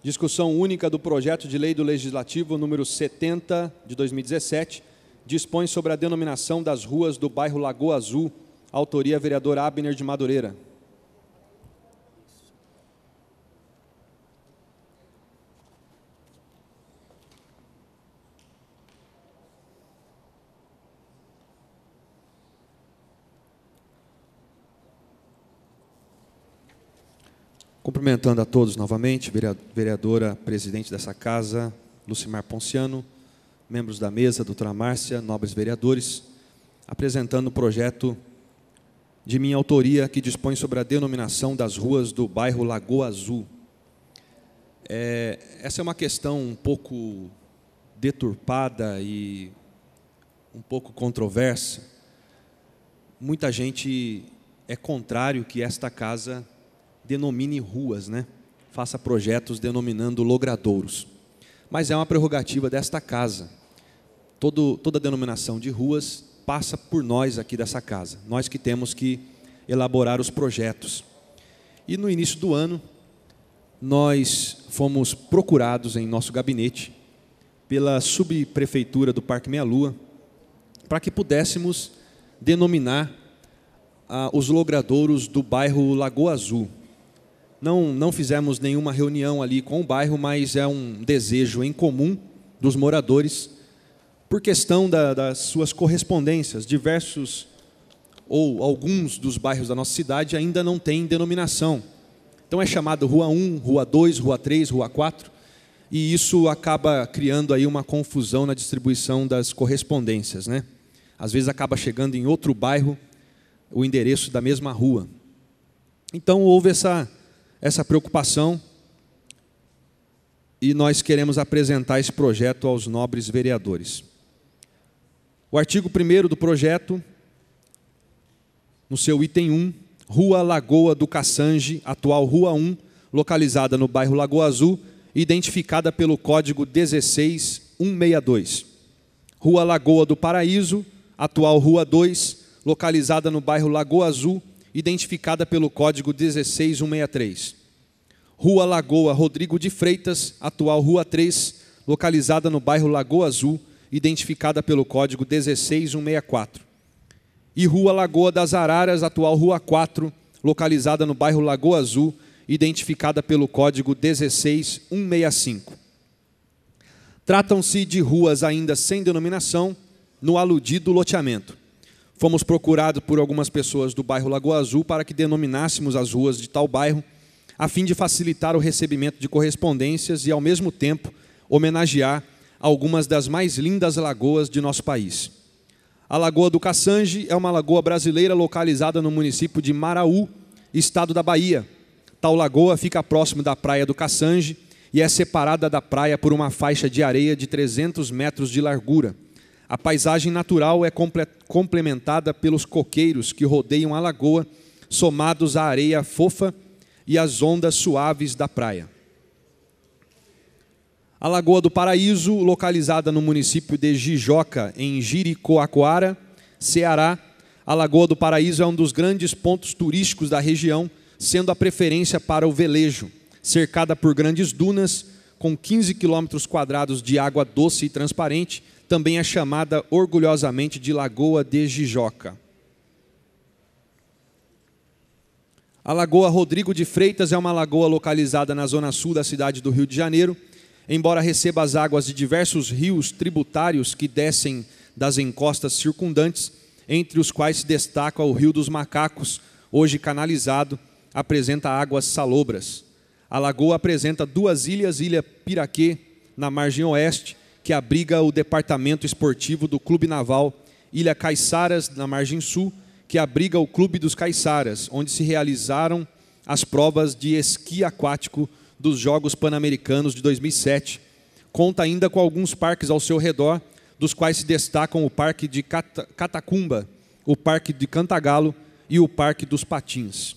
Discussão única do projeto de lei do Legislativo número 70 de 2017 dispõe sobre a denominação das ruas do bairro Lagoa Azul, autoria vereador Abner de Madureira. Cumprimentando a todos novamente, vereadora presidente dessa casa, Lucimar Ponciano, membros da mesa, doutora Márcia, nobres vereadores, apresentando o projeto de minha autoria que dispõe sobre a denominação das ruas do bairro Lagoa Azul. É, essa é uma questão um pouco deturpada e um pouco controversa. Muita gente é contrário que esta casa denomine ruas, né? Faça projetos denominando logradouros. Mas é uma prerrogativa desta casa. Todo, toda denominação de ruas passa por nós aqui dessa casa. Nós que temos que elaborar os projetos. E no início do ano, nós fomos procurados em nosso gabinete pela subprefeitura do Parque Meia Lua para que pudéssemos denominar ah, os logradouros do bairro Lagoa Azul. Não, não fizemos nenhuma reunião ali com o bairro, mas é um desejo em comum dos moradores, por questão da, das suas correspondências. Diversos ou alguns dos bairros da nossa cidade ainda não têm denominação. Então é chamado Rua 1, Rua 2, Rua 3, Rua 4, e isso acaba criando aí uma confusão na distribuição das correspondências, né? Às vezes acaba chegando em outro bairro o endereço da mesma rua. Então houve essa essa preocupação e nós queremos apresentar esse projeto aos nobres vereadores. O artigo 1 do projeto, no seu item 1, Rua Lagoa do Cassange, atual Rua 1, localizada no bairro Lagoa Azul, identificada pelo código 16162. Rua Lagoa do Paraíso, atual Rua 2, localizada no bairro Lagoa Azul, identificada pelo código 16163. Rua Lagoa Rodrigo de Freitas, atual Rua 3, localizada no bairro Lagoa Azul, identificada pelo código 16164. E Rua Lagoa das Araras, atual Rua 4, localizada no bairro Lagoa Azul, identificada pelo código 16165. Tratam-se de ruas ainda sem denominação no aludido loteamento. Fomos procurados por algumas pessoas do bairro Lagoa Azul para que denominássemos as ruas de tal bairro, a fim de facilitar o recebimento de correspondências e, ao mesmo tempo, homenagear algumas das mais lindas lagoas de nosso país. A Lagoa do Cassange é uma lagoa brasileira localizada no município de Maraú, estado da Bahia. Tal lagoa fica próximo da praia do Cassange e é separada da praia por uma faixa de areia de 300 metros de largura. A paisagem natural é complementada pelos coqueiros que rodeiam a lagoa, somados à areia fofa e às ondas suaves da praia. A Lagoa do Paraíso, localizada no município de Jijoca, em Jiricoacoara, Ceará, a Lagoa do Paraíso é um dos grandes pontos turísticos da região, sendo a preferência para o velejo, cercada por grandes dunas, com 15 quilômetros quadrados de água doce e transparente, também é chamada orgulhosamente de Lagoa de Jijoca. A Lagoa Rodrigo de Freitas é uma lagoa localizada na zona sul da cidade do Rio de Janeiro. Embora receba as águas de diversos rios tributários que descem das encostas circundantes, entre os quais se destaca o Rio dos Macacos, hoje canalizado, apresenta águas salobras. A lagoa apresenta duas ilhas, Ilha Piraquê, na margem oeste, que abriga o departamento esportivo do Clube Naval Ilha Caiçaras, na margem sul, que abriga o Clube dos Caiçaras, onde se realizaram as provas de esqui aquático dos Jogos Pan-Americanos de 2007. Conta ainda com alguns parques ao seu redor, dos quais se destacam o Parque de Catacumba, o Parque de Cantagalo e o Parque dos Patins.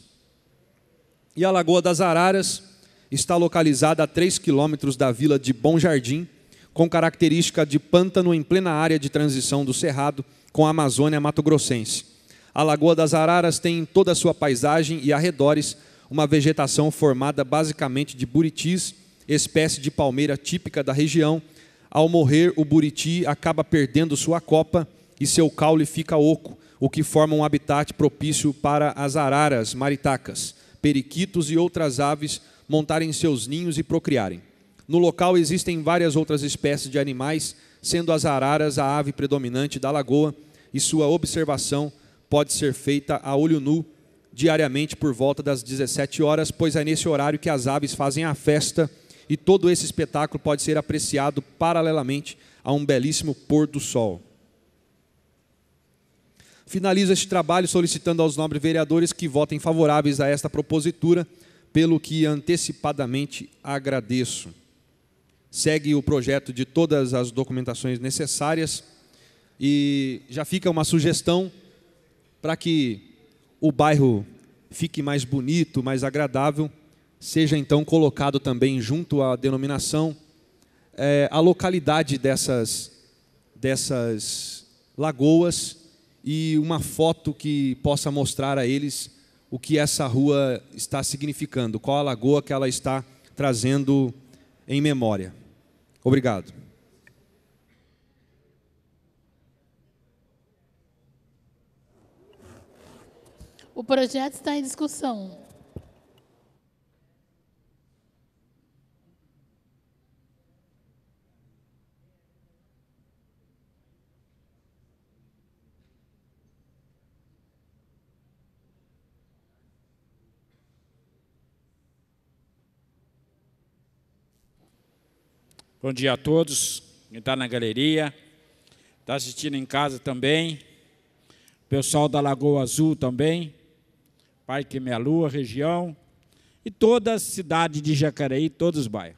E a Lagoa das Araras está localizada a 3 quilômetros da vila de Bom Jardim, com característica de pântano em plena área de transição do Cerrado com a Amazônia Mato Grossense. A Lagoa das Araras tem em toda a sua paisagem e arredores uma vegetação formada basicamente de buritis, espécie de palmeira típica da região. Ao morrer, o buriti acaba perdendo sua copa e seu caule fica oco, o que forma um habitat propício para as araras, maritacas, periquitos e outras aves montarem seus ninhos e procriarem. No local existem várias outras espécies de animais, sendo as araras a ave predominante da lagoa, e sua observação pode ser feita a olho nu diariamente por volta das 17 horas, pois é nesse horário que as aves fazem a festa e todo esse espetáculo pode ser apreciado paralelamente a um belíssimo pôr do sol. Finalizo este trabalho solicitando aos nobres vereadores que votem favoráveis a esta propositura, pelo que antecipadamente agradeço segue o projeto de todas as documentações necessárias e já fica uma sugestão para que o bairro fique mais bonito, mais agradável, seja então colocado também junto à denominação é, a localidade dessas, dessas lagoas e uma foto que possa mostrar a eles o que essa rua está significando, qual a lagoa que ela está trazendo em memória. Obrigado. O projeto está em discussão. Bom dia a todos, quem está na galeria, está assistindo em casa também, pessoal da Lagoa Azul também, Parque que me região, e toda a cidade de Jacareí, todos os bairros.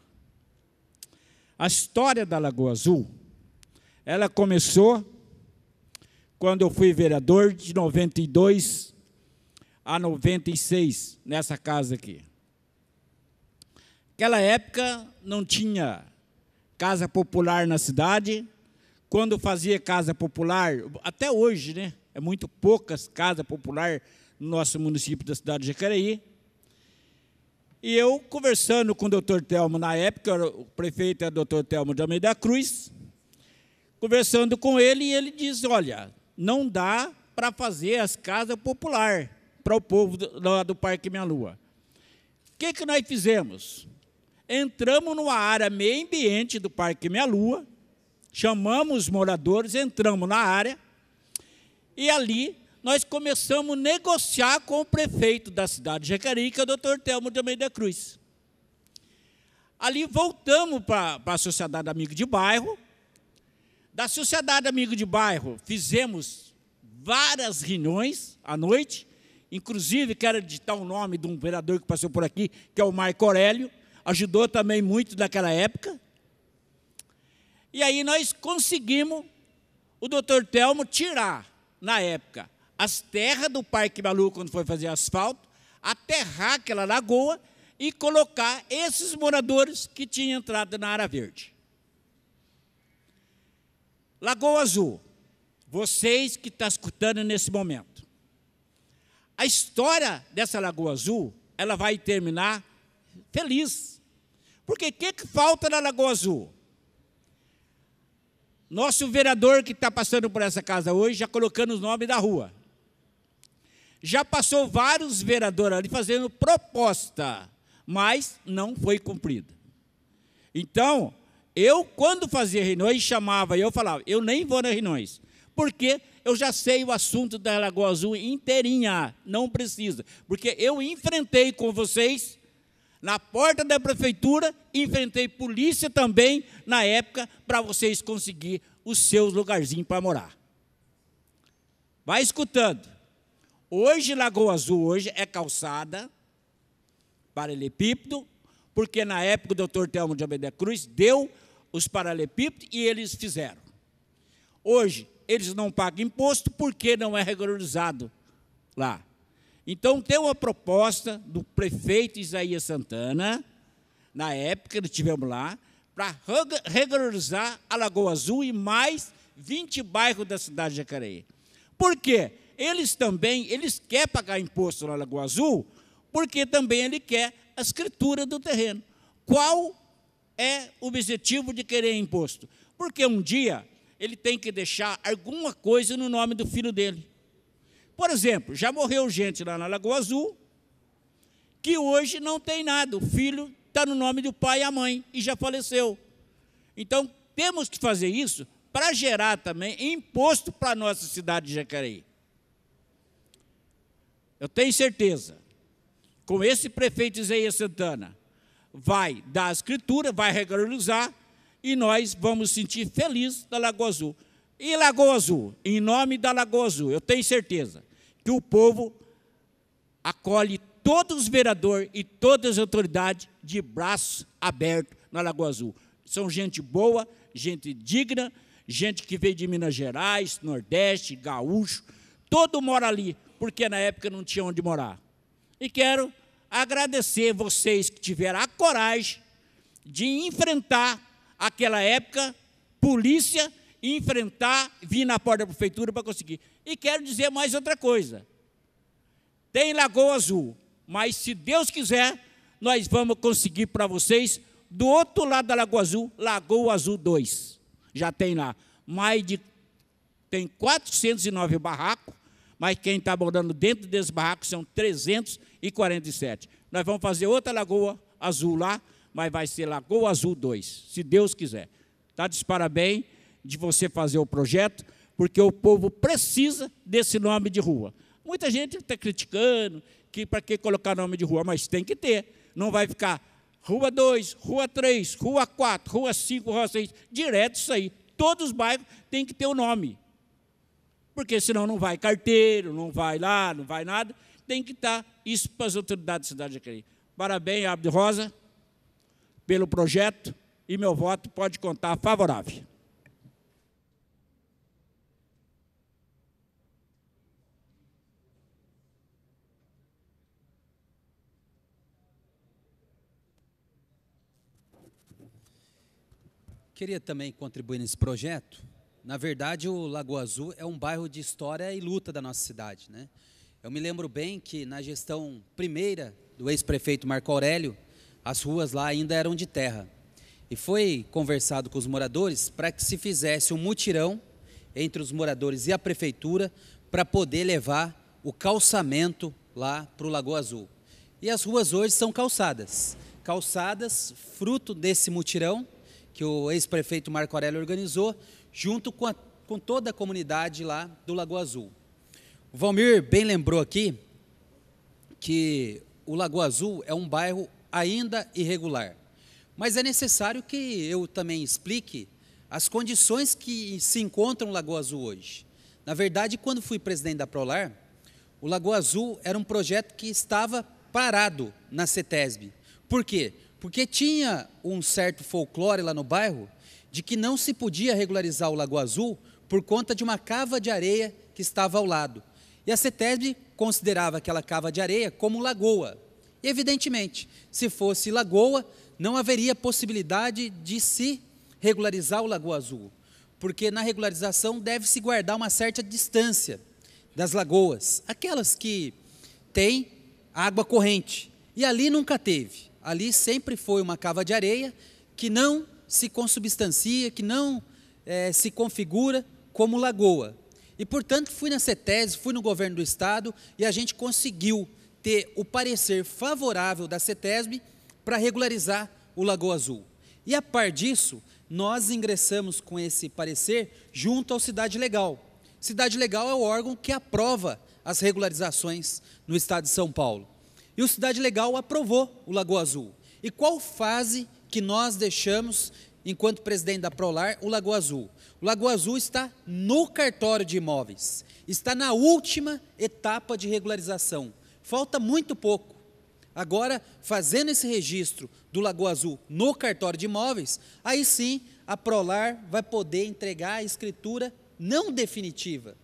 A história da Lagoa Azul, ela começou quando eu fui vereador de 92 a 96 nessa casa aqui. Naquela época não tinha casa popular na cidade. Quando fazia casa popular, até hoje, né? É muito poucas casas popular no nosso município da cidade de Jacareí. E eu, conversando com o doutor Telmo na época, o prefeito é o doutor Telmo de Almeida Cruz, conversando com ele, e ele diz: olha, não dá para fazer as casas populares para o povo do, do Parque Minha Lua. O que, que nós fizemos? Entramos numa área meio ambiente do Parque Meia Lua, chamamos os moradores, entramos na área e ali nós começamos a negociar com o prefeito da cidade de Jacareí, que é o doutor Telmo de Almeida Cruz. Ali voltamos para a Sociedade Amigo de Bairro. Da Sociedade Amigo de Bairro, fizemos várias reuniões à noite. Inclusive, quero editar o nome de um vereador que passou por aqui, que é o Marco Aurélio ajudou também muito naquela época. E aí nós conseguimos o doutor Telmo tirar, na época, as terras do Parque Balu, quando foi fazer asfalto, aterrar aquela lagoa e colocar esses moradores que tinham entrado na área verde. Lagoa Azul, vocês que estão tá escutando nesse momento. A história dessa Lagoa Azul, ela vai terminar feliz, porque o que, que falta na Lagoa Azul? Nosso vereador que está passando por essa casa hoje, já colocando os nomes da rua. Já passou vários vereadores ali fazendo proposta, mas não foi cumprida. Então, eu, quando fazia reuniões, chamava, eu falava, eu nem vou nas reuniões, porque eu já sei o assunto da Lagoa Azul inteirinha, não precisa, porque eu enfrentei com vocês na porta da prefeitura, enfrentei polícia também na época para vocês conseguir os seus lugarzinhos para morar. Vai escutando. Hoje Lagoa Azul hoje é calçada paralelepípedo, porque na época o doutor Telmo de Abedé Cruz deu os paralelepípedos e eles fizeram. Hoje eles não pagam imposto porque não é regularizado lá. Então, tem uma proposta do prefeito Isaías Santana, na época, que estivemos lá, para regularizar a Lagoa Azul e mais 20 bairros da cidade de Jacareí. Por quê? Eles também, eles querem pagar imposto na Lagoa Azul, porque também ele quer a escritura do terreno. Qual é o objetivo de querer imposto? Porque um dia ele tem que deixar alguma coisa no nome do filho dele. Por exemplo, já morreu gente lá na Lagoa Azul que hoje não tem nada. O filho está no nome do pai e a mãe e já faleceu. Então, temos que fazer isso para gerar também imposto para a nossa cidade de Jacareí. Eu tenho certeza, com esse prefeito Isaías Santana, vai dar a escritura, vai regularizar e nós vamos sentir feliz da Lagoa Azul. E Lagoa Azul, em nome da Lagoa Azul, eu tenho certeza que o povo acolhe todos os vereadores e todas as autoridades de braço aberto na Lagoa Azul. São gente boa, gente digna, gente que veio de Minas Gerais, Nordeste, Gaúcho, todo mora ali, porque na época não tinha onde morar. E quero agradecer vocês que tiveram a coragem de enfrentar aquela época polícia enfrentar, vir na porta da prefeitura para conseguir. E quero dizer mais outra coisa. Tem Lagoa Azul, mas se Deus quiser, nós vamos conseguir para vocês, do outro lado da Lagoa Azul, Lagoa Azul 2. Já tem lá mais de tem 409 barracos, mas quem está morando dentro desses barracos são 347. Nós vamos fazer outra Lagoa Azul lá, mas vai ser Lagoa Azul 2, se Deus quiser. Está de parabéns de você fazer o projeto, porque o povo precisa desse nome de rua. Muita gente está criticando que para que colocar nome de rua, mas tem que ter. Não vai ficar Rua 2, Rua 3, Rua 4, Rua 5, Rua 6, direto isso aí. Todos os bairros têm que ter o um nome. Porque senão não vai carteiro, não vai lá, não vai nada. Tem que estar tá isso para as autoridades da cidade de Parabéns, Abdo Rosa, pelo projeto e meu voto pode contar favorável. queria também contribuir nesse projeto. Na verdade, o Lagoa Azul é um bairro de história e luta da nossa cidade. Né? Eu me lembro bem que na gestão primeira do ex-prefeito Marco Aurélio, as ruas lá ainda eram de terra. E foi conversado com os moradores para que se fizesse um mutirão entre os moradores e a prefeitura para poder levar o calçamento lá para o Lagoa Azul. E as ruas hoje são calçadas. Calçadas, fruto desse mutirão, que o ex-prefeito Marco Aurélio organizou, junto com, a, com toda a comunidade lá do Lago Azul. O Valmir bem lembrou aqui que o Lago Azul é um bairro ainda irregular. Mas é necessário que eu também explique as condições que se encontram no Lagoa Azul hoje. Na verdade, quando fui presidente da Prolar, o Lagoa Azul era um projeto que estava parado na CETESB. Por quê? Porque tinha um certo folclore lá no bairro de que não se podia regularizar o Lago Azul por conta de uma cava de areia que estava ao lado. E a CETESB considerava aquela cava de areia como lagoa. E, evidentemente, se fosse lagoa, não haveria possibilidade de se regularizar o Lago Azul, porque na regularização deve-se guardar uma certa distância das lagoas, aquelas que têm água corrente, e ali nunca teve ali sempre foi uma cava de areia que não se consubstancia, que não é, se configura como lagoa. E, portanto, fui na CETESB, fui no governo do Estado e a gente conseguiu ter o parecer favorável da CETESB para regularizar o Lagoa Azul. E, a par disso, nós ingressamos com esse parecer junto ao Cidade Legal. Cidade Legal é o órgão que aprova as regularizações no Estado de São Paulo. E o Cidade Legal aprovou o Lagoa Azul. E qual fase que nós deixamos, enquanto presidente da Prolar, o Lagoa Azul? O Lagoa Azul está no cartório de imóveis, está na última etapa de regularização. Falta muito pouco. Agora, fazendo esse registro do Lagoa Azul no cartório de imóveis, aí sim a Prolar vai poder entregar a escritura não definitiva.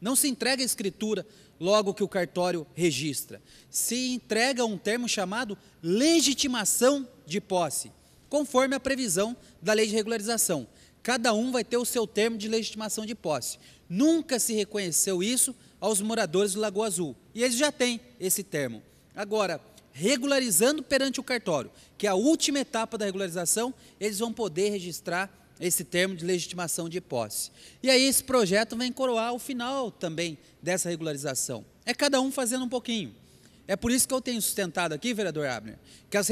Não se entrega a escritura logo que o cartório registra. Se entrega um termo chamado legitimação de posse, conforme a previsão da lei de regularização. Cada um vai ter o seu termo de legitimação de posse. Nunca se reconheceu isso aos moradores do Lagoa Azul. E eles já têm esse termo. Agora, regularizando perante o cartório, que é a última etapa da regularização, eles vão poder registrar esse termo de legitimação de posse. E aí esse projeto vem coroar o final também dessa regularização. É cada um fazendo um pouquinho. É por isso que eu tenho sustentado aqui, vereador Abner, que as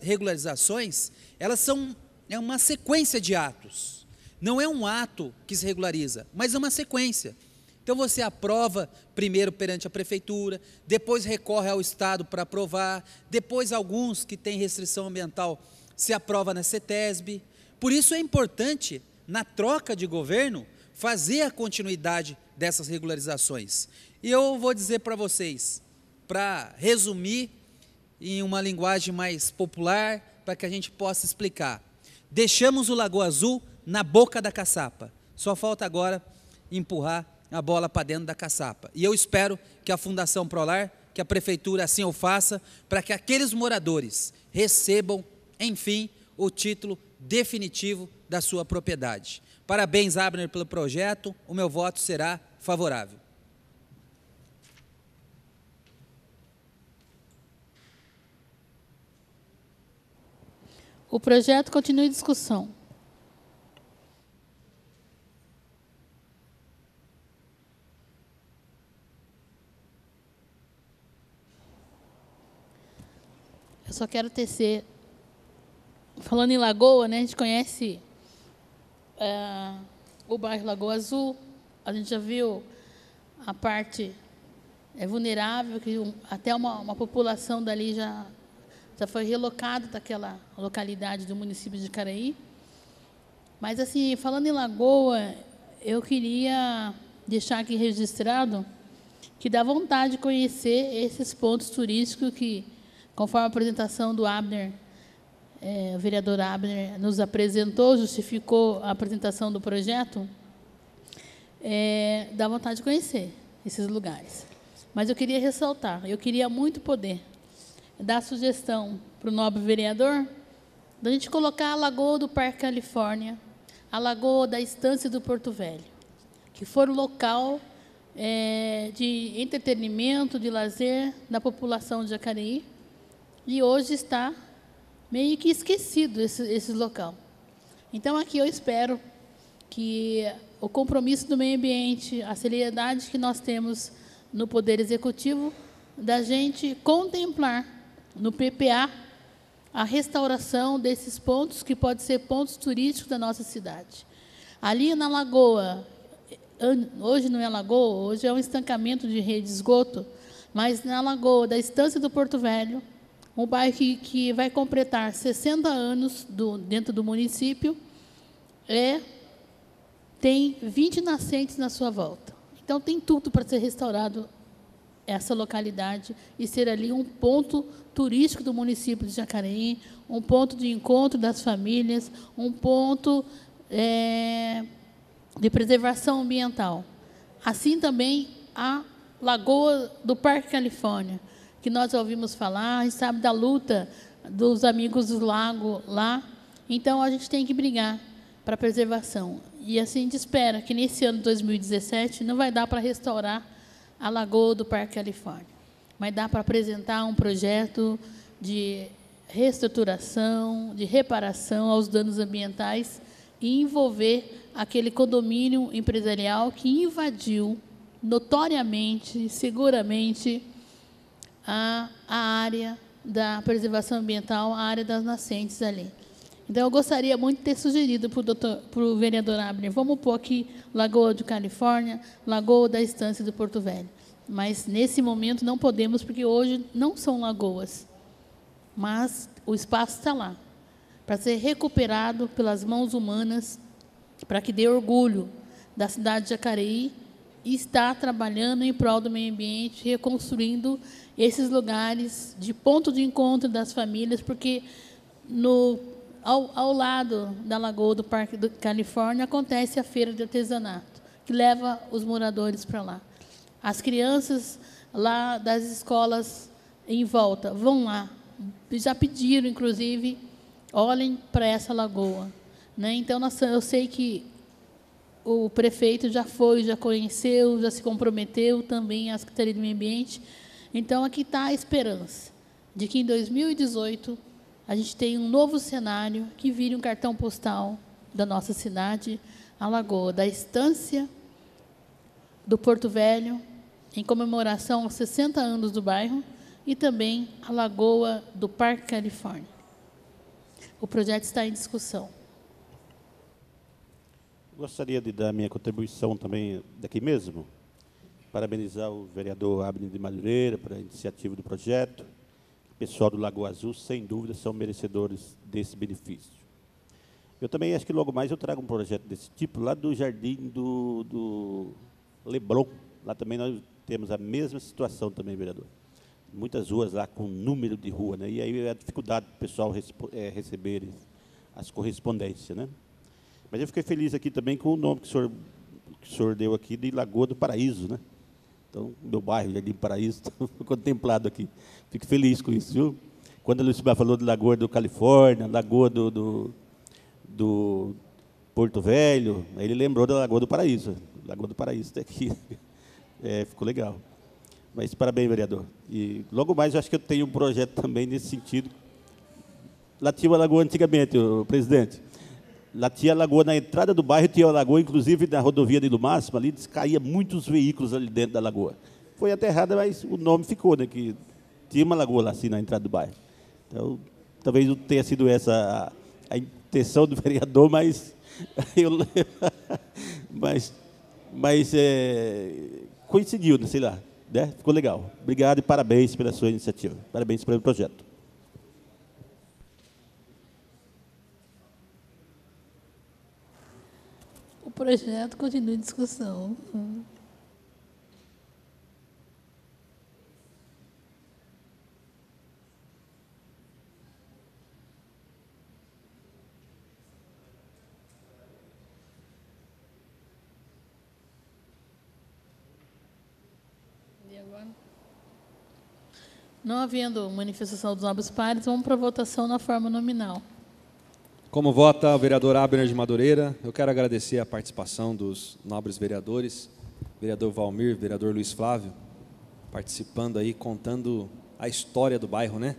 regularizações, elas são é uma sequência de atos. Não é um ato que se regulariza, mas é uma sequência. Então você aprova primeiro perante a prefeitura, depois recorre ao estado para aprovar, depois alguns que têm restrição ambiental se aprova na CETESB, por isso é importante, na troca de governo, fazer a continuidade dessas regularizações. E eu vou dizer para vocês, para resumir em uma linguagem mais popular, para que a gente possa explicar. Deixamos o Lagoa Azul na boca da caçapa. Só falta agora empurrar a bola para dentro da caçapa. E eu espero que a Fundação Prolar, que a prefeitura assim o faça, para que aqueles moradores recebam, enfim, o título definitivo da sua propriedade. Parabéns, Abner, pelo projeto. O meu voto será favorável. O projeto continua em discussão. Eu só quero tecer falando em Lagoa, né, a gente conhece é, o bairro Lagoa Azul, a gente já viu a parte é, vulnerável, que até uma, uma população dali já, já foi relocada daquela localidade do município de Caraí. Mas, assim, falando em Lagoa, eu queria deixar aqui registrado que dá vontade de conhecer esses pontos turísticos que, conforme a apresentação do Abner é, o vereador Abner nos apresentou, justificou a apresentação do projeto, é, dá vontade de conhecer esses lugares. Mas eu queria ressaltar, eu queria muito poder dar sugestão para o nobre vereador da gente colocar a Lagoa do Parque Califórnia, a Lagoa da Estância do Porto Velho, que for o local é, de entretenimento, de lazer da população de Jacareí, e hoje está meio que esquecido esse, esse local. Então aqui eu espero que o compromisso do meio ambiente, a seriedade que nós temos no Poder Executivo, da gente contemplar no PPA a restauração desses pontos que podem ser pontos turísticos da nossa cidade. Ali na Lagoa, hoje não é Lagoa, hoje é um estancamento de rede de esgoto, mas na Lagoa da Estância do Porto Velho, um bairro que, que vai completar 60 anos do, dentro do município, é, tem 20 nascentes na sua volta. Então, tem tudo para ser restaurado essa localidade e ser ali um ponto turístico do município de Jacareí, um ponto de encontro das famílias, um ponto é, de preservação ambiental. Assim também a Lagoa do Parque Califórnia que nós ouvimos falar, a gente sabe da luta dos amigos do lago lá. Então a gente tem que brigar para preservação. E assim a gente espera que nesse ano de 2017 não vai dar para restaurar a lagoa do Parque Califórnia, mas dá para apresentar um projeto de reestruturação, de reparação aos danos ambientais e envolver aquele condomínio empresarial que invadiu notoriamente, seguramente, a, a área da preservação ambiental, a área das nascentes ali. Então, eu gostaria muito de ter sugerido para o vereador Abner, vamos pôr aqui Lagoa do Califórnia, Lagoa da Estância do Porto Velho. Mas, nesse momento, não podemos, porque hoje não são lagoas. Mas o espaço está lá, para ser recuperado pelas mãos humanas, para que dê orgulho da cidade de Jacareí está trabalhando em prol do meio ambiente, reconstruindo esses lugares de ponto de encontro das famílias, porque no, ao, ao lado da Lagoa do Parque da Califórnia acontece a feira de artesanato, que leva os moradores para lá. As crianças lá das escolas em volta vão lá. Já pediram, inclusive, olhem para essa lagoa. Né? Então, eu sei que o prefeito já foi, já conheceu, já se comprometeu também à Secretaria do Meio Ambiente. Então, aqui está a esperança de que em 2018 a gente tenha um novo cenário que vire um cartão postal da nossa cidade, a Lagoa, da estância do Porto Velho, em comemoração aos 60 anos do bairro, e também a Lagoa do Parque Califórnia. O projeto está em discussão. Gostaria de dar minha contribuição também daqui mesmo. Parabenizar o vereador Abner de Madureira pela iniciativa do projeto. O pessoal do Lagoa Azul, sem dúvida, são merecedores desse benefício. Eu também acho que logo mais eu trago um projeto desse tipo lá do Jardim do, do Leblon. Lá também nós temos a mesma situação também, vereador. Muitas ruas lá com número de rua, né? E aí é a dificuldade do pessoal é, receber as correspondências, né? Mas eu fiquei feliz aqui também com o nome que o senhor, que o senhor deu aqui de Lagoa do Paraíso, né? Então, meu bairro, Jardim Paraíso, então, foi contemplado aqui. Fico feliz com isso, viu? Quando a Lucibá falou de Lagoa do Califórnia, Lagoa do, do, do Porto Velho, aí ele lembrou da Lagoa do Paraíso. Lagoa do Paraíso até tá aqui. É, ficou legal. Mas parabéns, vereador. E logo mais eu acho que eu tenho um projeto também nesse sentido, relativo à Lagoa antigamente, o presidente. Lá tinha lagoa na entrada do bairro, tinha lagoa, inclusive na rodovia do Máximo, ali caía muitos veículos ali dentro da lagoa. Foi aterrada, mas o nome ficou, né? Que tinha uma lagoa lá assim na entrada do bairro. Então, talvez não tenha sido essa a, a intenção do vereador, mas eu, mas, mas é, coincidiu, né, sei lá, né? Ficou legal. Obrigado e parabéns pela sua iniciativa. Parabéns pelo projeto. projeto continua em discussão. Não havendo manifestação dos nobres pares, vamos para a votação na forma nominal. Como vota o vereador Abner de Madureira, eu quero agradecer a participação dos nobres vereadores, vereador Valmir, vereador Luiz Flávio, participando aí, contando a história do bairro, né?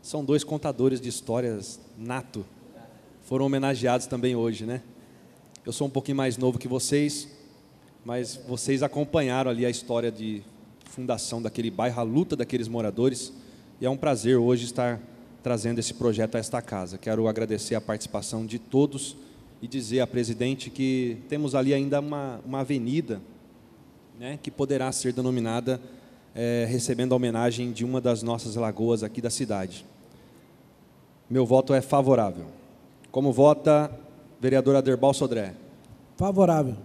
São dois contadores de histórias nato, foram homenageados também hoje, né? Eu sou um pouquinho mais novo que vocês, mas vocês acompanharam ali a história de fundação daquele bairro, a luta daqueles moradores, e é um prazer hoje estar trazendo esse projeto a esta casa. Quero agradecer a participação de todos e dizer à presidente que temos ali ainda uma, uma avenida né, que poderá ser denominada é, recebendo a homenagem de uma das nossas lagoas aqui da cidade. Meu voto é favorável. Como vota vereador Aderbal Sodré? Favorável.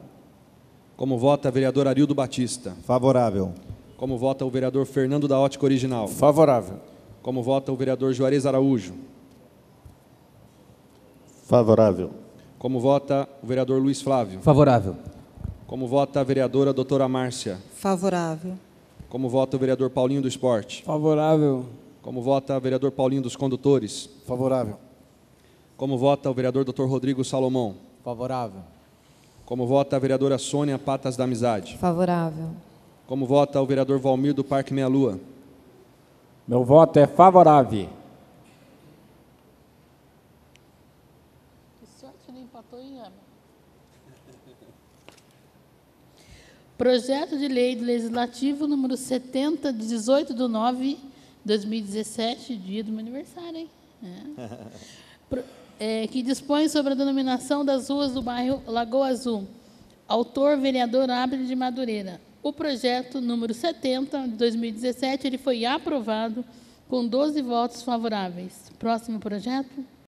Como vota vereador Arildo Batista? Favorável. Como vota o vereador Fernando da Ótica Original? Favorável. Como vota o vereador Juarez Araújo? Favorável. Como vota o vereador Luiz Flávio? Favorável. Como vota a vereadora doutora Márcia? Favorável. Como vota o vereador Paulinho do Esporte? Favorável. Como vota o vereador Paulinho dos Condutores? Favorável. Como vota o vereador doutor Rodrigo Salomão? Favorável. Como vota a vereadora Sônia Patas da Amizade? Favorável. Como vota o vereador Valmir do Parque Meia Lua? Meu voto é favorável. Projeto de Lei Legislativo número 70, de 18 de 9 de 2017, dia do meu aniversário, hein? É. É, que dispõe sobre a denominação das ruas do bairro Lagoa Azul. Autor, vereador Abel de Madureira o projeto número 70 de 2017 ele foi aprovado com 12 votos favoráveis. Próximo projeto.